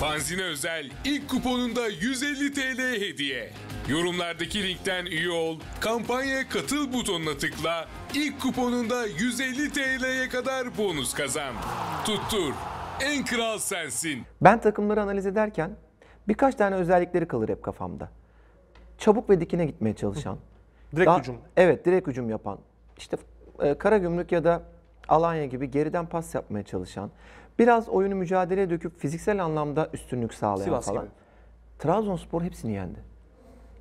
Fanzine özel ilk kuponunda 150 TL hediye. Yorumlardaki linkten üye ol, kampanyaya katıl butonuna tıkla, ilk kuponunda 150 TL'ye kadar bonus kazan. Tuttur, en kral sensin. Ben takımları analiz ederken birkaç tane özellikleri kalır hep kafamda. Çabuk ve dikine gitmeye çalışan. direkt daha, hücum. Evet, direkt hücum yapan. İşte e, Karagümrük ya da Alanya gibi geriden pas yapmaya çalışan. Biraz oyunu mücadeleye döküp fiziksel anlamda üstünlük sağlayan Sivas falan. Trabzonspor hepsini yendi.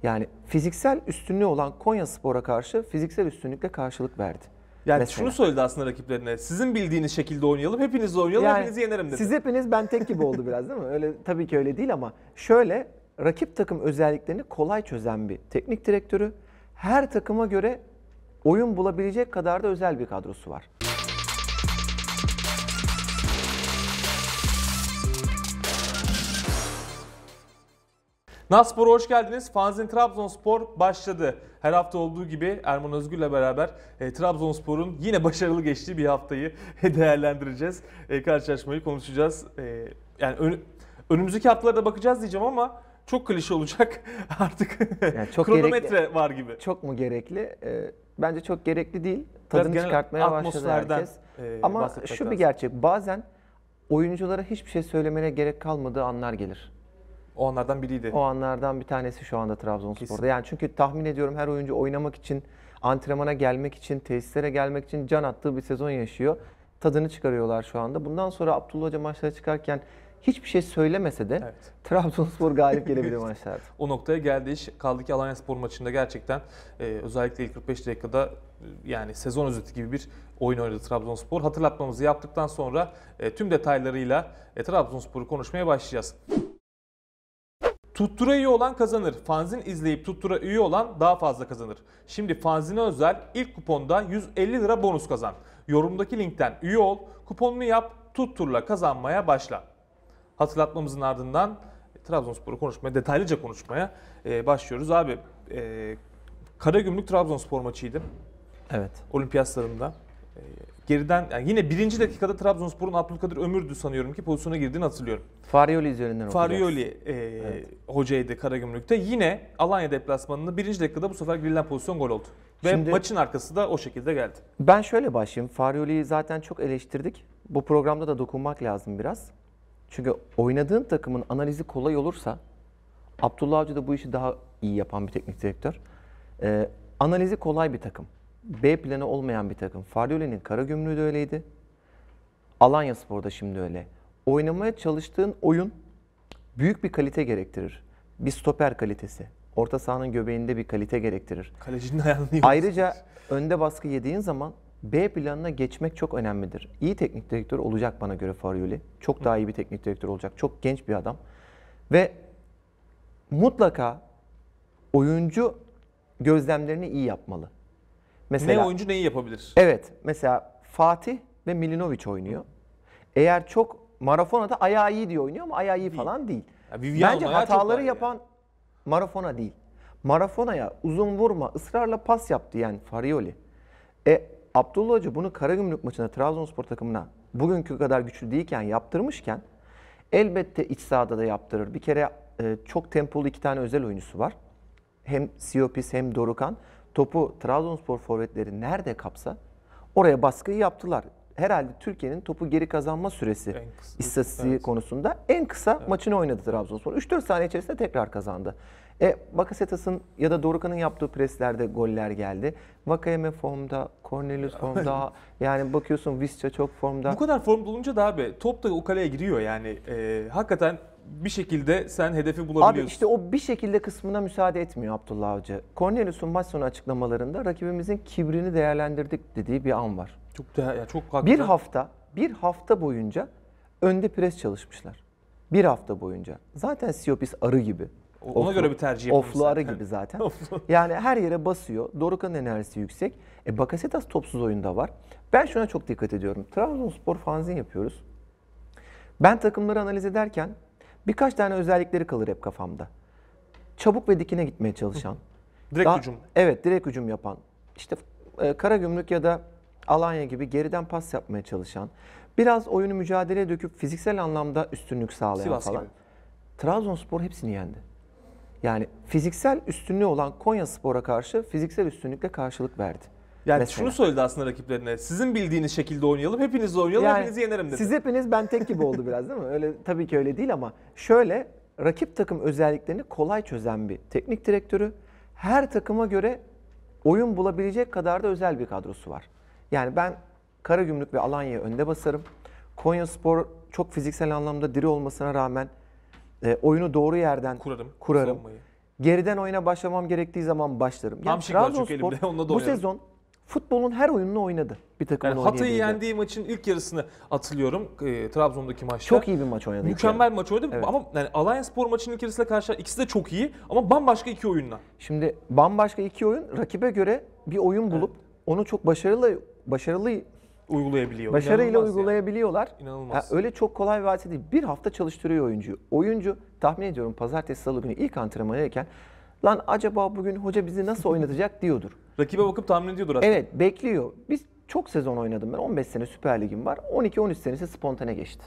Yani fiziksel üstünlüğü olan Konya Spor'a karşı fiziksel üstünlükle karşılık verdi. Yani mesela. şunu söyledi aslında rakiplerine. Sizin bildiğiniz şekilde oynayalım, hepiniz oynayalım, yani, hepinizi yenerim dedi. Siz hepiniz ben tek gibi oldu biraz değil mi? Öyle tabii ki öyle değil ama şöyle rakip takım özelliklerini kolay çözen bir teknik direktörü. Her takıma göre oyun bulabilecek kadar da özel bir kadrosu var. Naspor'a hoş geldiniz. Fanzin Trabzonspor başladı. Her hafta olduğu gibi Erman Özgür'le beraber e, Trabzonspor'un yine başarılı geçtiği bir haftayı değerlendireceğiz. E, karşılaşmayı konuşacağız. E, yani ön, önümüzdeki haftalara da bakacağız diyeceğim ama çok klişe olacak artık. Yani çok kronometre gerekli, var gibi. Çok mu gerekli? E, bence çok gerekli değil. Tadını Biraz çıkartmaya başladı herkes. E, ama şu lazım. bir gerçek. Bazen oyunculara hiçbir şey söylemene gerek kalmadığı anlar gelir. O anlardan biriydi. O anlardan bir tanesi şu anda Trabzonspor'da. Kesin. Yani çünkü tahmin ediyorum her oyuncu oynamak için, antrenmana gelmek için, tesislere gelmek için can attığı bir sezon yaşıyor. Tadını çıkarıyorlar şu anda. Bundan sonra Abdullah Hoca maçlara çıkarken hiçbir şey söylemese de evet. Trabzonspor galip gelebilir maçlarda. o noktaya geldi iş. Kaldı ki Alanya Spor maçında gerçekten e, özellikle ilk 45 dakikada e, yani sezon özeti gibi bir oyun oynadı Trabzonspor. Hatırlatmamızı yaptıktan sonra e, tüm detaylarıyla e, Trabzonspor'u konuşmaya başlayacağız. Tuttura üye olan kazanır. Fanzin izleyip tuttura üye olan daha fazla kazanır. Şimdi fanzine özel ilk kuponda 150 lira bonus kazan. Yorumdaki linkten üye ol, kuponunu yap, tutturla kazanmaya başla. Hatırlatmamızın ardından e, Trabzonspor'u konuşmaya, detaylıca konuşmaya e, başlıyoruz. Abi e, Karagümrük Trabzonspor maçıydı. Evet. Olimpiyat E, geriden yani yine birinci dakikada Trabzonspor'un Abdülkadir Ömür'dü sanıyorum ki pozisyona girdiğini hatırlıyorum. Farioli üzerinden Farioli e, evet. hocaydı Karagümrük'te. Yine Alanya deplasmanında birinci dakikada bu sefer girilen pozisyon gol oldu. Ve Şimdi, maçın arkası da o şekilde geldi. Ben şöyle başlayayım. Farioli'yi zaten çok eleştirdik. Bu programda da dokunmak lazım biraz. Çünkü oynadığın takımın analizi kolay olursa Abdullah Avcı da bu işi daha iyi yapan bir teknik direktör. Ee, analizi kolay bir takım. B planı olmayan bir takım. kara Karagümrük'ü de öyleydi. Alanya Spor'da şimdi öyle. Oynamaya çalıştığın oyun büyük bir kalite gerektirir. Bir stoper kalitesi. Orta sahanın göbeğinde bir kalite gerektirir. Kalecinin ayağını Ayrıca önde baskı yediğin zaman B planına geçmek çok önemlidir. İyi teknik direktör olacak bana göre Farioli. Çok daha iyi bir teknik direktör olacak. Çok genç bir adam. Ve mutlaka oyuncu gözlemlerini iyi yapmalı. Mesela, ne oyuncu neyi yapabilir? Evet. Mesela Fatih ve Milinovic oynuyor. Eğer çok Marafona da ayağı iyi diye oynuyor ama ayağı iyi falan değil. Ya Bence hataları yapan yani. Marafona değil. Marafona'ya uzun vurma, ısrarla pas yaptı yani Farioli. E Abdullah Hoca bunu Karagümrük maçında Trabzonspor takımına bugünkü kadar güçlü değilken yaptırmışken elbette iç sahada da yaptırır. Bir kere e, çok tempolu iki tane özel oyuncusu var. Hem Siopis hem Dorukan topu Trabzonspor forvetleri nerede kapsa oraya baskıyı yaptılar. Herhalde Türkiye'nin topu geri kazanma süresi istatistiği evet. konusunda en kısa evet. maçını oynadı Trabzonspor. 3-4 saniye içerisinde tekrar kazandı. E, Bakasetas'ın ya da Dorukan'ın yaptığı preslerde goller geldi. Vakayeme formda, Cornelius formda. yani bakıyorsun Visca çok formda. Bu kadar form bulunca da abi top da o kaleye giriyor yani. E, hakikaten bir şekilde sen hedefi bulabiliyorsun. Abi işte o bir şekilde kısmına müsaade etmiyor Abdullah Avcı. Cornelius'un maç sonu açıklamalarında rakibimizin kibrini değerlendirdik dediği bir an var. Çok da ya çok haklı. Bir hafta, bir hafta boyunca önde pres çalışmışlar. Bir hafta boyunca. Zaten Siopis arı gibi. Ona oflu, göre bir tercih yapmış. Oflu arı gibi zaten. yani her yere basıyor. Dorukan enerjisi yüksek. E Bakasetas topsuz oyunda var. Ben şuna çok dikkat ediyorum. Trabzonspor fanzin yapıyoruz. Ben takımları analiz ederken Birkaç tane özellikleri kalır hep kafamda. Çabuk ve dikine gitmeye çalışan. direkt daha, hücum. Evet direkt hücum yapan. İşte e, Karagümrük ya da Alanya gibi geriden pas yapmaya çalışan. Biraz oyunu mücadeleye döküp fiziksel anlamda üstünlük sağlayan Sivas falan. Trabzonspor hepsini yendi. Yani fiziksel üstünlüğü olan Konya Spor'a karşı fiziksel üstünlükle karşılık verdi. Yani mesela. şunu söyledi aslında rakiplerine. Sizin bildiğiniz şekilde oynayalım, hepinizle oynayalım, yani, hepinizi yenerim dedi. Siz hepiniz ben tek gibi oldu biraz değil mi? Öyle tabii ki öyle değil ama şöyle rakip takım özelliklerini kolay çözen bir teknik direktörü. Her takıma göre oyun bulabilecek kadar da özel bir kadrosu var. Yani ben Karagümrük ve Alanya'ya önde basarım. Konyaspor çok fiziksel anlamda diri olmasına rağmen e, oyunu doğru yerden kurarım. kurarım. Geriden oyuna başlamam gerektiği zaman başlarım. Yani Hamşik Trabzonspor, elimde. Onunla da bu sezon futbolun her oyununu oynadı. Bir takım yani Hatay'ı yendiği maçın ilk yarısını hatırlıyorum. E, Trabzon'daki maçta. Çok iyi bir maç oynadı. Mükemmel maç oynadı evet. ama yani Alliance Spor maçının ilk yarısıyla karşı ikisi de çok iyi ama bambaşka iki oyunla. Şimdi bambaşka iki oyun rakibe göre bir oyun bulup evet. onu çok başarılı başarılı uygulayabiliyor. Başarıyla İnanılmaz uygulayabiliyorlar. Yani. İnanılmaz. Ha, öyle çok kolay bir hadise değil. Bir hafta çalıştırıyor oyuncuyu. Oyuncu tahmin ediyorum pazartesi salı günü ilk antrenmana Lan acaba bugün hoca bizi nasıl oynatacak diyordur. Rakibe bakıp tahmin ediyordur aslında. Evet bekliyor. Biz çok sezon oynadım ben. 15 sene Süper Lig'im var. 12-13 senesi spontane geçti.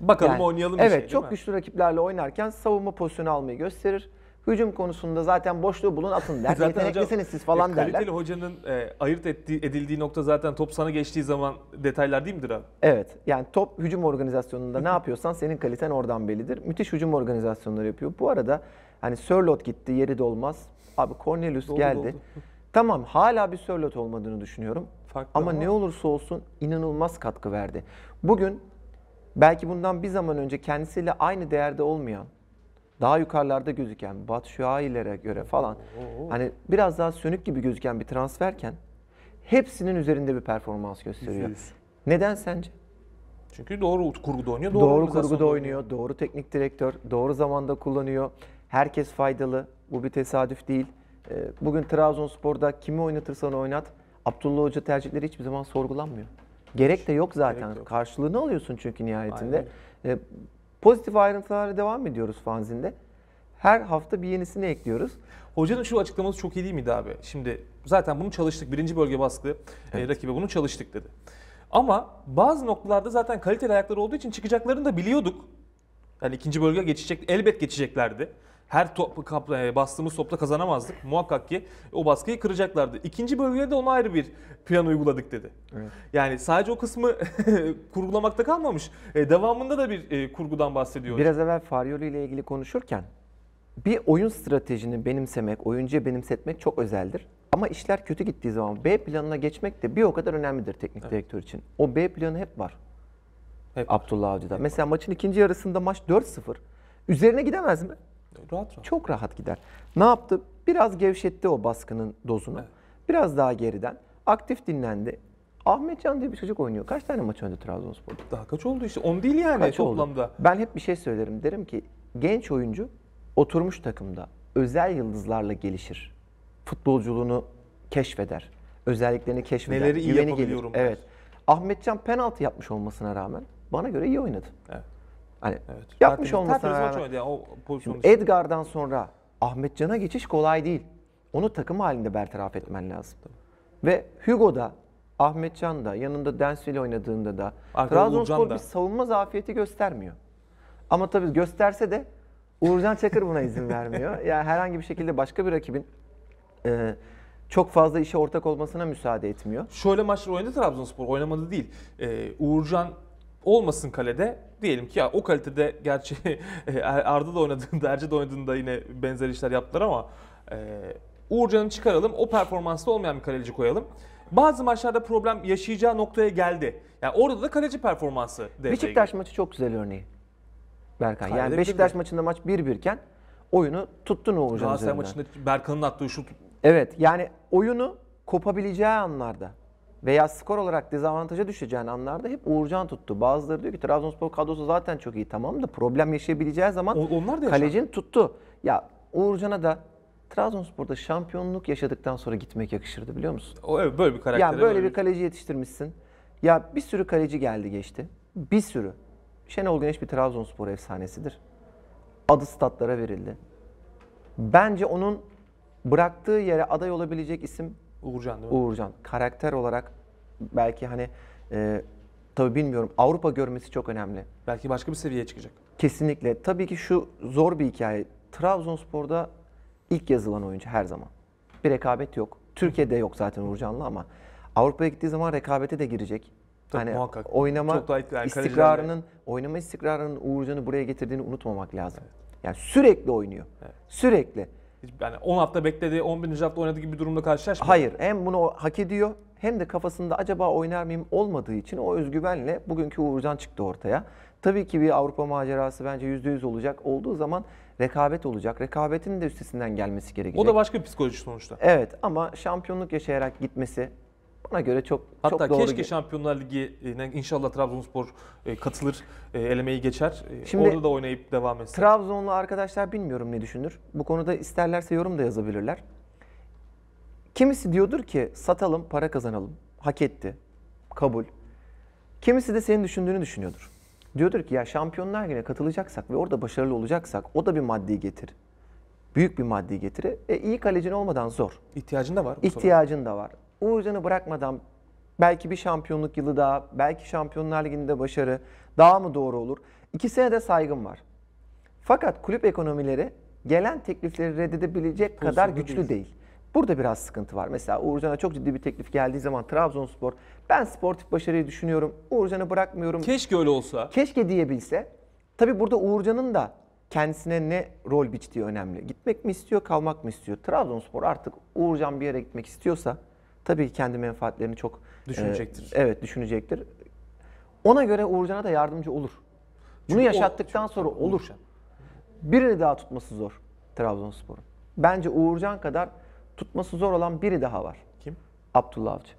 Bakalım yani, oynayalım evet, şey. çok mi? güçlü rakiplerle oynarken savunma pozisyonu almayı gösterir. Hücum konusunda zaten boşluğu bulun atın der. zaten Yeteneklisiniz hocam, siz falan e, kaliteli derler. Kaliteli hocanın e, ayırt ettiği, edildiği nokta zaten top sana geçtiği zaman detaylar değil midir abi? Evet. Yani top hücum organizasyonunda ne yapıyorsan senin kaliten oradan bellidir. Müthiş hücum organizasyonları yapıyor. Bu arada Hani Sörlot gitti yeri dolmaz. Abi Cornelius Doğru, geldi. Oldu. Tamam hala bir Sörlot olmadığını düşünüyorum. Farklı ama, ama ne olursa olsun inanılmaz katkı verdi. Bugün belki bundan bir zaman önce kendisiyle aynı değerde olmayan daha yukarılarda gözüken Batu Şuailere göre falan oo, oo. hani biraz daha sönük gibi gözüken bir transferken hepsinin üzerinde bir performans gösteriyor. %100. Neden sence? Çünkü doğru kurguda oynuyor, doğru, doğru kurguda oynuyor, doğru teknik direktör, doğru zamanda kullanıyor. Herkes faydalı. Bu bir tesadüf değil. Ee, bugün Trabzonspor'da kimi oynatırsan oynat. Abdullah Hoca tercihleri hiçbir zaman sorgulanmıyor. Gerek de yok zaten. Yok. Karşılığını alıyorsun çünkü nihayetinde. Aynen. Ee, pozitif ayrıntılara devam ediyoruz fanzinde. Her hafta bir yenisini ekliyoruz. Hocanın şu açıklaması çok iyi değil miydi abi? Şimdi zaten bunu çalıştık. Birinci bölge baskı e, evet. rakibe bunu çalıştık dedi. Ama bazı noktalarda zaten kaliteli ayakları olduğu için çıkacaklarını da biliyorduk. Yani ikinci bölge geçecek, elbet geçeceklerdi her top, kap, e, bastığımız topla kazanamazdık. Muhakkak ki o baskıyı kıracaklardı. İkinci bölgede de ona ayrı bir plan uyguladık dedi. Evet. Yani sadece o kısmı kurgulamakta kalmamış. E, devamında da bir e, kurgudan bahsediyor. Biraz evvel Faryoli ile ilgili konuşurken bir oyun stratejini benimsemek, oyuncuya benimsetmek çok özeldir. Ama işler kötü gittiği zaman B planına geçmek de bir o kadar önemlidir teknik evet. direktör için. O B planı hep var. Hep Abdullah Avcı'da. Mesela var. maçın ikinci yarısında maç 4-0. Üzerine gidemez mi? Rahat rahat. Çok rahat gider. Ne yaptı? Biraz gevşetti o baskının dozunu. Evet. Biraz daha geriden. Aktif dinlendi. Ahmet Can diye bir çocuk oynuyor. Kaç tane maç oynadı Trabzonspor'da? Daha kaç oldu işte? 10 değil yani kaç toplamda. Oldu? Ben hep bir şey söylerim. Derim ki genç oyuncu oturmuş takımda özel yıldızlarla gelişir. Futbolculuğunu keşfeder. Özelliklerini keşfeder. Neleri iyi Güveni yapabiliyorum. Gelir. Evet. Ahmetcan penaltı yapmış olmasına rağmen bana göre iyi oynadı. Evet. Hani evet. yapmış olmasına rağmen. Edgar'dan sonra Ahmet Can'a geçiş kolay değil. Onu takım halinde bertaraf etmen lazım. Ve Hugo da Can da yanında Densville oynadığında da Trabzonspor bir savunma zafiyeti göstermiyor. Ama tabii gösterse de Uğurcan Çakır buna izin vermiyor. Yani herhangi bir şekilde başka bir rakibin e, çok fazla işe ortak olmasına müsaade etmiyor. Şöyle maçlar oynadı Trabzonspor oynamadı değil. Ee, Uğurcan olmasın kalede diyelim ki ya o kalitede gerçi e, er-, Arda da oynadığında, Erce de oynadığında yine benzer işler yaptılar ama e, Uğurcan'ı çıkaralım. O performansta olmayan bir kaleci koyalım. Bazı maçlarda problem yaşayacağı noktaya geldi. Yani orada da kaleci performansı devreye Beşiktaş maçı çok güzel örneği. Berkay. Kalede yani Beşiktaş mi? maçında maç 1-1 iken oyunu tuttun Uğurcan üzerinden. Galatasaray maçında Berkan'ın attığı şut. Evet yani oyunu kopabileceği anlarda veya skor olarak dezavantaja düşeceğin anlarda hep Uğurcan tuttu. Bazıları diyor ki Trabzonspor kadrosu zaten çok iyi tamam da problem yaşayabileceği zaman onlar da kalecin tuttu. Ya Uğurcan'a da Trabzonspor'da şampiyonluk yaşadıktan sonra gitmek yakışırdı biliyor musun? O evet böyle bir karakter. Ya böyle, böyle bir kaleci yetiştirmişsin. Ya bir sürü kaleci geldi geçti. Bir sürü. Şenol Güneş bir Trabzonspor efsanesidir. Adı statlara verildi. Bence onun bıraktığı yere aday olabilecek isim Uğurcan değil mi? Uğurcan. Karakter olarak belki hani e, tabii bilmiyorum Avrupa görmesi çok önemli. Belki başka bir seviyeye çıkacak. Kesinlikle. Tabii ki şu zor bir hikaye. Trabzonspor'da ilk yazılan oyuncu her zaman. Bir rekabet yok. Türkiye'de yok zaten Uğurcan'la ama Avrupa'ya gittiği zaman rekabete de girecek. Tabii, hani muhakkak. oynama Çok daha yani istikrarının, oynama istikrarının Uğurcan'ı buraya getirdiğini unutmamak lazım. Evet. Yani sürekli oynuyor. Evet. Sürekli yani 10 hafta beklediği, 11. hafta oynadı gibi bir durumla karşılaşmıyor. Hayır. Hem bunu hak ediyor hem de kafasında acaba oynar mıyım olmadığı için o özgüvenle bugünkü Uğurcan çıktı ortaya. Tabii ki bir Avrupa macerası bence yüzde yüz olacak. Olduğu zaman rekabet olacak. Rekabetin de üstesinden gelmesi gerekecek. O da başka bir psikoloji sonuçta. Evet ama şampiyonluk yaşayarak gitmesi bana göre çok Hatta çok doğru. keşke Şampiyonlar Ligi'ne inşallah Trabzonspor e, katılır, e, elemeyi geçer. E, Şimdi, Orada da oynayıp devam etsin. Trabzonlu arkadaşlar bilmiyorum ne düşünür. Bu konuda isterlerse yorum da yazabilirler. Kimisi diyordur ki satalım, para kazanalım. Hak etti. Kabul. Kimisi de senin düşündüğünü düşünüyordur. Diyordur ki ya Şampiyonlar Ligi'ne katılacaksak ve orada başarılı olacaksak o da bir maddi getir, Büyük bir maddi getiri. E, iyi kalecin olmadan zor. İhtiyacın da var. İhtiyacın sonra. da var. Uğurcan'ı bırakmadan belki bir şampiyonluk yılı daha, belki Şampiyonlar Ligi'nde başarı daha mı doğru olur? İkisine de saygım var. Fakat kulüp ekonomileri gelen teklifleri reddedebilecek Pozisyonu kadar güçlü değil. değil. Burada biraz sıkıntı var. Mesela Uğurcan'a çok ciddi bir teklif geldiği zaman Trabzonspor ben sportif başarıyı düşünüyorum. Uğurcan'ı bırakmıyorum. Keşke öyle olsa. Keşke diyebilse. Tabi burada Uğurcan'ın da kendisine ne rol biçtiği önemli. Gitmek mi istiyor, kalmak mı istiyor? Trabzonspor artık Uğurcan bir yere gitmek istiyorsa tabii ki kendi menfaatlerini çok e, düşünecektir. E, evet, düşünecektir. Ona göre Uğurcan'a da yardımcı olur. Bunu yaşattıktan o, sonra olur. Uğurcan. Birini daha tutması zor Trabzonspor'un. Bence Uğurcan kadar tutması zor olan biri daha var. Kim? Abdullah Avcı.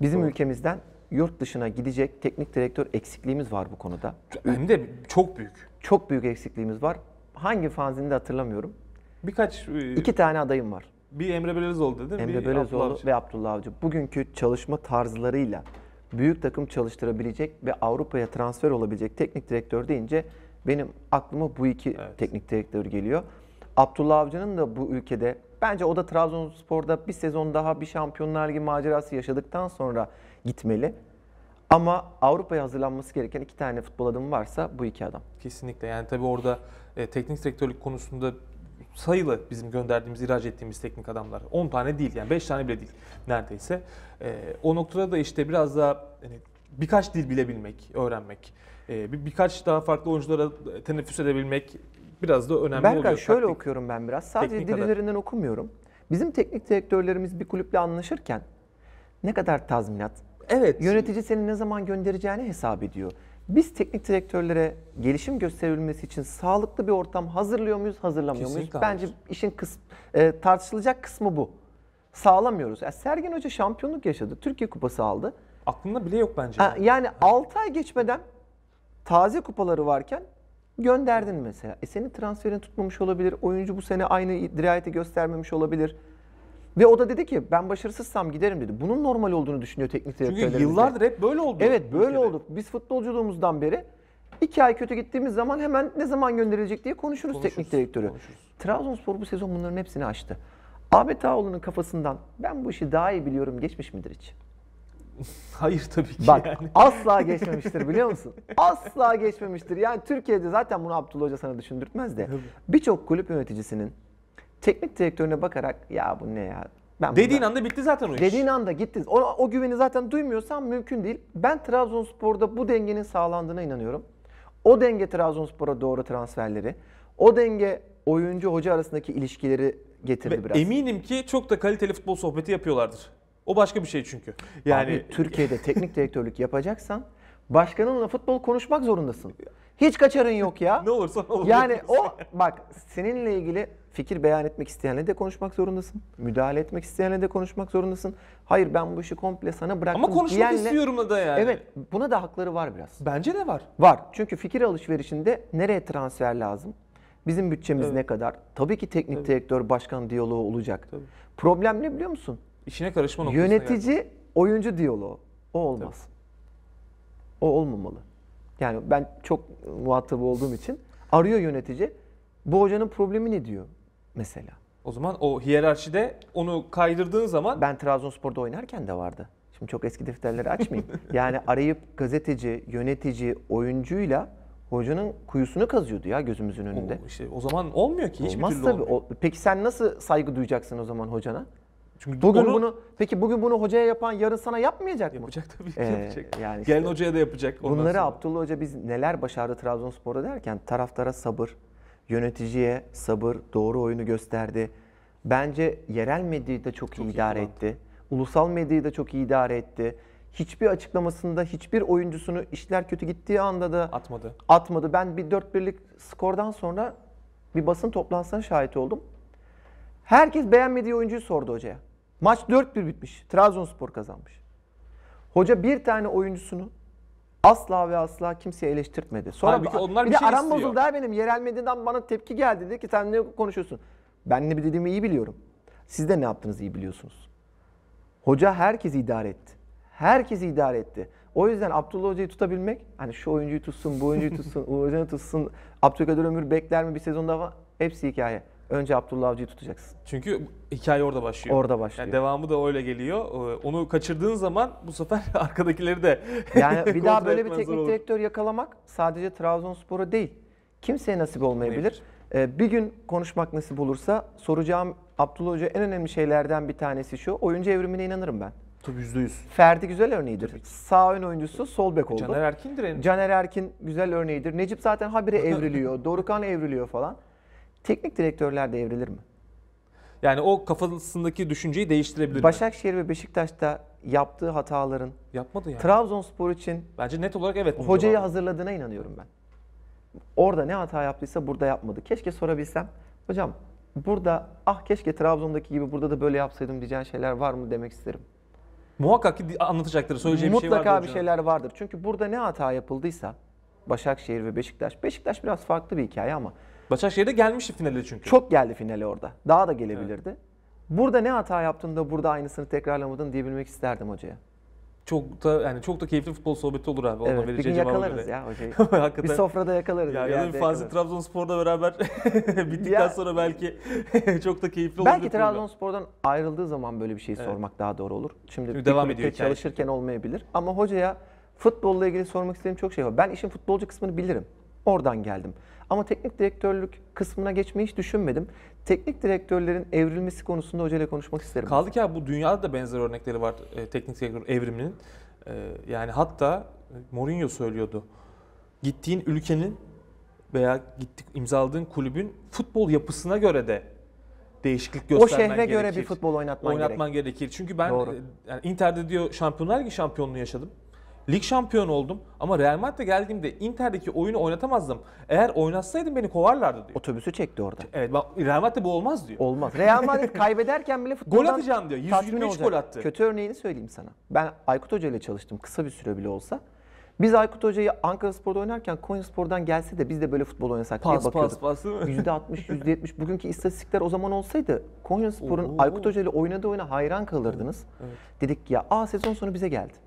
Bizim Doğru. ülkemizden yurt dışına gidecek teknik direktör eksikliğimiz var bu konuda. Hem de çok büyük. Çok büyük eksikliğimiz var. Hangi fanzini de hatırlamıyorum. Birkaç... E, İki tane adayım var. Bir Emre Belezoğlu dedin, Emre bir ve Abdullah Avcı. Bugünkü çalışma tarzlarıyla büyük takım çalıştırabilecek ve Avrupa'ya transfer olabilecek teknik direktör deyince benim aklıma bu iki evet. teknik direktör geliyor. Abdullah Avcı'nın da bu ülkede bence o da Trabzonspor'da bir sezon daha bir Şampiyonlar Ligi macerası yaşadıktan sonra gitmeli. Ama Avrupa'ya hazırlanması gereken iki tane futbol adamı varsa bu iki adam. Kesinlikle yani tabii orada e, teknik direktörlük konusunda sayılı bizim gönderdiğimiz, ihraç ettiğimiz teknik adamlar. 10 tane değil yani 5 tane bile değil neredeyse. E, o noktada da işte biraz daha hani, birkaç dil bilebilmek, öğrenmek, e, bir, birkaç daha farklı oyunculara teneffüs edebilmek biraz da önemli Berkay, oluyor. şöyle taktik, okuyorum ben biraz. Sadece teknik dillerinden okumuyorum. Bizim teknik direktörlerimiz bir kulüple anlaşırken ne kadar tazminat, Evet. Yönetici seni ne zaman göndereceğini hesap ediyor. Biz teknik direktörlere gelişim gösterilmesi için sağlıklı bir ortam hazırlıyor muyuz, hazırlamıyor Kesinlikle muyuz? Bence işin kıs e, tartışılacak kısmı bu. Sağlamıyoruz. Yani Sergen Hoca şampiyonluk yaşadı. Türkiye Kupası aldı. Aklında bile yok bence. Ha, yani ha. Hani- 6 ay geçmeden taze kupaları varken gönderdin mesela. E senin transferin tutmamış olabilir. Oyuncu bu sene aynı dirayeti göstermemiş olabilir. Ve o da dedi ki ben başarısızsam giderim dedi. Bunun normal olduğunu düşünüyor teknik direktörlerimiz. Çünkü yıllardır hep böyle oldu. Evet böyle olduk. Biz futbolculuğumuzdan beri iki ay kötü gittiğimiz zaman hemen ne zaman gönderilecek diye konuşuruz, konuşuruz teknik direktörü. Konuşuruz. Trabzonspor bu sezon bunların hepsini açtı. Ahmet Ağoğlu'nun kafasından ben bu işi daha iyi biliyorum geçmiş midir hiç? Hayır tabii ki Bak yani. asla geçmemiştir biliyor musun? asla geçmemiştir. Yani Türkiye'de zaten bunu Abdullah Hoca sana düşündürtmez de. Birçok kulüp yöneticisinin teknik direktörüne bakarak ya bu ne ya ben Dediğin bundan... anda bitti zaten o iş. Dediğin anda gitti. O, o güveni zaten duymuyorsan mümkün değil. Ben Trabzonspor'da bu dengenin sağlandığına inanıyorum. O denge Trabzonspor'a doğru transferleri, o denge oyuncu hoca arasındaki ilişkileri getirdi Ve biraz. Eminim ki çok da kaliteli futbol sohbeti yapıyorlardır. O başka bir şey çünkü. Yani Abi, Türkiye'de teknik direktörlük yapacaksan başkanınla futbol konuşmak zorundasın. Hiç kaçarın yok ya. ne olursa olur. Yani o bak seninle ilgili Fikir beyan etmek isteyenle de konuşmak zorundasın. Müdahale etmek isteyenle de konuşmak zorundasın. Hayır ben bu işi komple sana bıraktım Ama konuşmak diyenle... istiyorum da yani. Evet buna da hakları var biraz. Bence de var. Var. Çünkü fikir alışverişinde nereye transfer lazım? Bizim bütçemiz evet. ne kadar? Tabii ki teknik Tabii. direktör başkan diyaloğu olacak. Tabii. Problem ne biliyor musun? İşine karışma noktasına Yönetici geldim. oyuncu diyaloğu. O olmaz. Tabii. O olmamalı. Yani ben çok muhatabı olduğum için arıyor yönetici. Bu hocanın problemi ne diyor? mesela. O zaman o hiyerarşide onu kaydırdığın zaman... Ben Trabzonspor'da oynarken de vardı. Şimdi çok eski defterleri açmayayım. yani arayıp gazeteci, yönetici, oyuncuyla hocanın kuyusunu kazıyordu ya gözümüzün önünde. O, işte, o zaman olmuyor ki. Hiçbir Olmaz türlü tabii. Olmuyor. O, peki sen nasıl saygı duyacaksın o zaman hocana? Çünkü bugün onu, bunu peki bugün bunu hocaya yapan yarın sana yapmayacak mı? Yapacak tabii ki ee, yapacak. Yani işte, Gelen hocaya da yapacak. Bunları sonra. Abdullah Hoca biz neler başardı Trabzonspor'da derken taraftara sabır, Yöneticiye sabır, doğru oyunu gösterdi. Bence yerel medyayı da çok, çok iyi idare iyi etti. Ulusal medyayı da çok iyi idare etti. Hiçbir açıklamasında hiçbir oyuncusunu işler kötü gittiği anda da atmadı. Atmadı. Ben bir 4-1'lik skordan sonra bir basın toplantısına şahit oldum. Herkes beğenmediği oyuncuyu sordu hocaya. Maç 4-1 bitmiş. Trabzonspor kazanmış. Hoca bir tane oyuncusunu asla ve asla kimseye eleştirtmedi. Sonra Halbuki onlar bir, bir şey de aram istiyor. bozuldu ha benim. Yerel medyadan bana tepki geldi. Dedi ki sen ne konuşuyorsun? Ben ne dediğimi iyi biliyorum. Siz de ne yaptığınızı iyi biliyorsunuz. Hoca herkesi idare etti. Herkesi idare etti. O yüzden Abdullah Hoca'yı tutabilmek, hani şu oyuncuyu tutsun, bu oyuncuyu tutsun, Uğur Hoca'yı tutsun, Abdülkadir Ömür bekler mi bir sezonda falan, hepsi hikaye. Önce Abdullah Avcı'yı tutacaksın. Çünkü hikaye orada başlıyor. Orada başlıyor. Yani devamı da öyle geliyor. Ee, onu kaçırdığın zaman bu sefer arkadakileri de Yani bir daha böyle bir teknik olur. direktör yakalamak sadece Trabzonspor'a değil. Kimseye nasip olmayabilir. Ee, bir gün konuşmak nasip olursa soracağım Abdullah Hoca en önemli şeylerden bir tanesi şu. Oyuncu evrimine inanırım ben. Tabii 100. Ferdi güzel örneğidir. Tabii. Sağ ön oyuncusu sol bek oldu. Caner Erkin'dir en. Caner Erkin güzel örneğidir. Necip zaten habire evriliyor. Dorukhan evriliyor falan teknik direktörler devrilir mi? Yani o kafasındaki düşünceyi değiştirebilir Başakşehir mi? ve Beşiktaş'ta yaptığı hataların yapmadı yani. Trabzonspor için bence net olarak evet hocayı cevabı. hazırladığına inanıyorum ben. Orada ne hata yaptıysa burada yapmadı. Keşke sorabilsem. Hocam burada ah keşke Trabzon'daki gibi burada da böyle yapsaydım diyeceğin şeyler var mı demek isterim. Muhakkak ki anlatacaktır. Söyleyeceğim Mutlaka bir şey vardır. Mutlaka bir şeyler vardır. Çünkü burada ne hata yapıldıysa Başakşehir ve Beşiktaş. Beşiktaş biraz farklı bir hikaye ama Başakşehir'de gelmişti finale çünkü. Çok geldi finale orada. Daha da gelebilirdi. Evet. Burada ne hata yaptın da burada aynısını tekrarlamadın diyebilmek isterdim hocaya. Çok da yani çok da keyifli futbol sohbeti olur abi. Evet, bir gün yakalarız ya hocayı. bir sofrada yakalarız. Ya, ya da bir Fazlı Trabzonspor'da beraber bittikten ya, sonra belki çok da keyifli olur. Belki Trabzonspor'dan ayrıldığı zaman böyle bir şey evet. sormak daha doğru olur. Şimdi, Şimdi devam ediyor çalışırken olmayabilir. Ama hocaya futbolla ilgili sormak istediğim çok şey var. Ben işin futbolcu kısmını bilirim. Oradan geldim. Ama teknik direktörlük kısmına geçmeyi hiç düşünmedim. Teknik direktörlerin evrilmesi konusunda hocayla konuşmak isterim. Kaldı ki abi, bu dünyada da benzer örnekleri var e, teknik direktör evriminin. E, yani hatta Mourinho söylüyordu. Gittiğin ülkenin veya gittik imzaladığın kulübün futbol yapısına göre de değişiklik göstermen gerekir. O şehre gerekir. göre bir futbol oynatman, oynatman gerekir. gerekir. Çünkü ben Doğru. E, yani Inter'de diyor Şampiyonlar Ligi şampiyonluğu yaşadım. Lig şampiyon oldum ama Real Madrid'e geldiğimde Inter'deki oyunu oynatamazdım. Eğer oynatsaydım beni kovarlardı diyor. Otobüsü çekti orada. Evet bak Real Madrid'de bu olmaz diyor. Olmaz. Real Madrid kaybederken bile futboldan Gol atacağım diyor. 123 gol attı. Kötü örneğini söyleyeyim sana. Ben Aykut Hoca ile çalıştım kısa bir süre bile olsa. Biz Aykut Hoca'yı Ankara Spor'da oynarken Konya Spor'dan gelse de biz de böyle futbol oynasak pas, diye bakıyorduk. Pas pas pas %60, %70. Bugünkü istatistikler o zaman olsaydı Konya Spor'un Aykut Hoca ile oynadığı oyuna hayran kalırdınız. Evet. Dedik ya a sezon sonu bize geldi.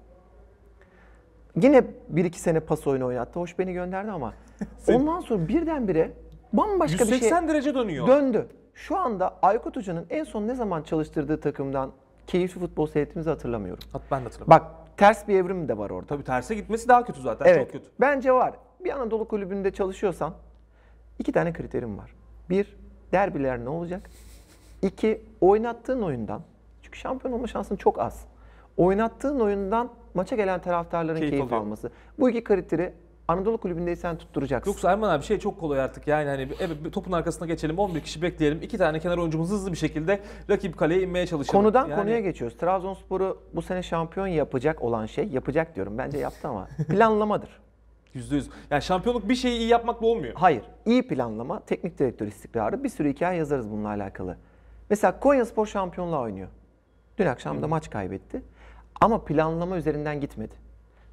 Yine bir iki sene pas oyunu oynattı. Hoş beni gönderdi ama. Ondan sonra birdenbire bambaşka bir şey 180 derece dönüyor. döndü. Şu anda Aykut Hoca'nın en son ne zaman çalıştırdığı takımdan keyifli futbol seyrettiğimizi hatırlamıyorum. Hat ben hatırlamıyorum. Bak ters bir evrim de var orada. Tabii terse gitmesi daha kötü zaten. Evet. Çok kötü. Bence var. Bir Anadolu kulübünde çalışıyorsan iki tane kriterim var. Bir, derbiler ne olacak? İki, oynattığın oyundan. Çünkü şampiyon olma şansın çok az. Oynattığın oyundan maça gelen taraftarların keyif, keyif alması. Bu iki kriteri Anadolu kulübündeysen tutturacaksın. Yoksa Erman abi şey çok kolay artık yani hani evet, topun arkasına geçelim 11 kişi bekleyelim. iki tane kenar oyuncumuz hızlı bir şekilde rakip kaleye inmeye çalışalım. Konudan yani... konuya geçiyoruz. Trabzonspor'u bu sene şampiyon yapacak olan şey yapacak diyorum bence yaptı ama planlamadır. Yüzde yüz. Yani şampiyonluk bir şeyi iyi yapmakla olmuyor. Hayır. iyi planlama, teknik direktör istikrarı bir sürü hikaye yazarız bununla alakalı. Mesela Konyaspor şampiyonluğa oynuyor. Dün akşam da maç kaybetti. Ama planlama üzerinden gitmedi.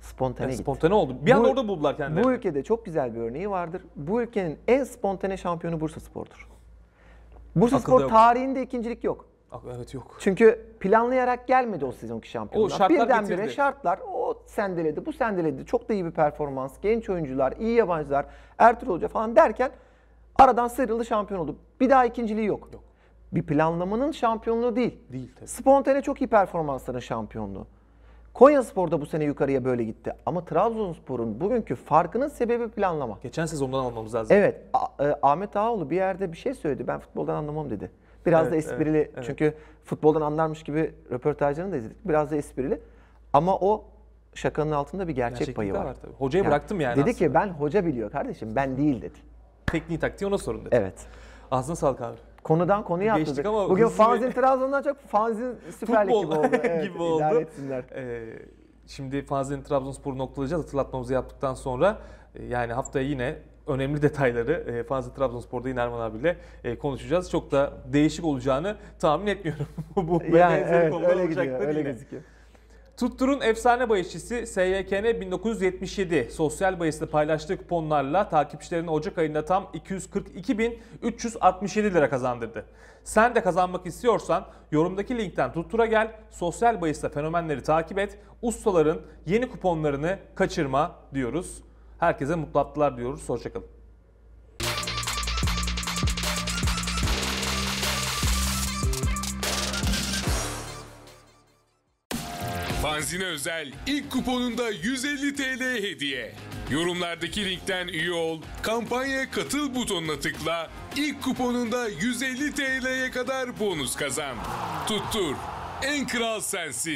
Spontane yani gitti. Spontane oldu. Bir bu, anda orada buldular kendilerini. Bu ülkede çok güzel bir örneği vardır. Bu ülkenin en spontane şampiyonu Bursa Spor'dur. Bursa Akılda Spor yok. tarihinde ikincilik yok. Evet yok. Çünkü planlayarak gelmedi o sezonki şampiyonlar. O şartlar Birdenbire getirdi. şartlar o sendeledi, bu sendeledi. Çok da iyi bir performans. Genç oyuncular, iyi yabancılar, Ertuğrul Hoca falan derken aradan sıyrıldı şampiyon oldu. Bir daha ikinciliği yok. Yok. Bir planlamanın şampiyonluğu değil. Değil tabii. Spontane çok iyi performansların şampiyonluğu. Konya da bu sene yukarıya böyle gitti. Ama Trabzonspor'un bugünkü farkının sebebi planlama. Geçen sezondan anlamamız lazım. Evet. A- e, Ahmet Ağaoğlu bir yerde bir şey söyledi. Ben futboldan anlamam dedi. Biraz evet, da esprili. Evet, evet. Çünkü futboldan anlarmış gibi röportajlarını da izledik. Biraz da esprili. Ama o şakanın altında bir gerçek payı var. var tabii. Hocaya yani, bıraktım yani Dedi aslında. ki ben hoca biliyor kardeşim ben değil dedi. Tekniği taktiği ona sorun dedi. Evet. Ağzına sağlık abi. Konudan konuya Geçtik atladık. Ama Bugün hızlı... Fanzin Trabzon'dan çok Fanzin Süper Lig gibi oldu. Evet, gibi oldu. etsinler. Ee, şimdi Fanzin Trabzonspor'u noktalayacağız hatırlatmamızı yaptıktan sonra. E, yani haftaya yine önemli detayları e, Fanzin Trabzonspor'da yine Erman abiyle e, konuşacağız. Çok da değişik olacağını tahmin etmiyorum. Bu yani, evet, öyle gidiyor, öyle yine. gözüküyor. Tuttur'un efsane bayisçisi SYKN 1977 sosyal bayisini paylaştığı kuponlarla takipçilerini Ocak ayında tam 242.367 lira kazandırdı. Sen de kazanmak istiyorsan yorumdaki linkten Tuttur'a gel, sosyal bayiste fenomenleri takip et, ustaların yeni kuponlarını kaçırma diyoruz. Herkese mutlu diyoruz. Hoşçakalın. Magazine Özel ilk kuponunda 150 TL hediye. Yorumlardaki linkten üye ol, kampanyaya katıl butonuna tıkla, ilk kuponunda 150 TL'ye kadar bonus kazan. Tuttur, en kral sensin.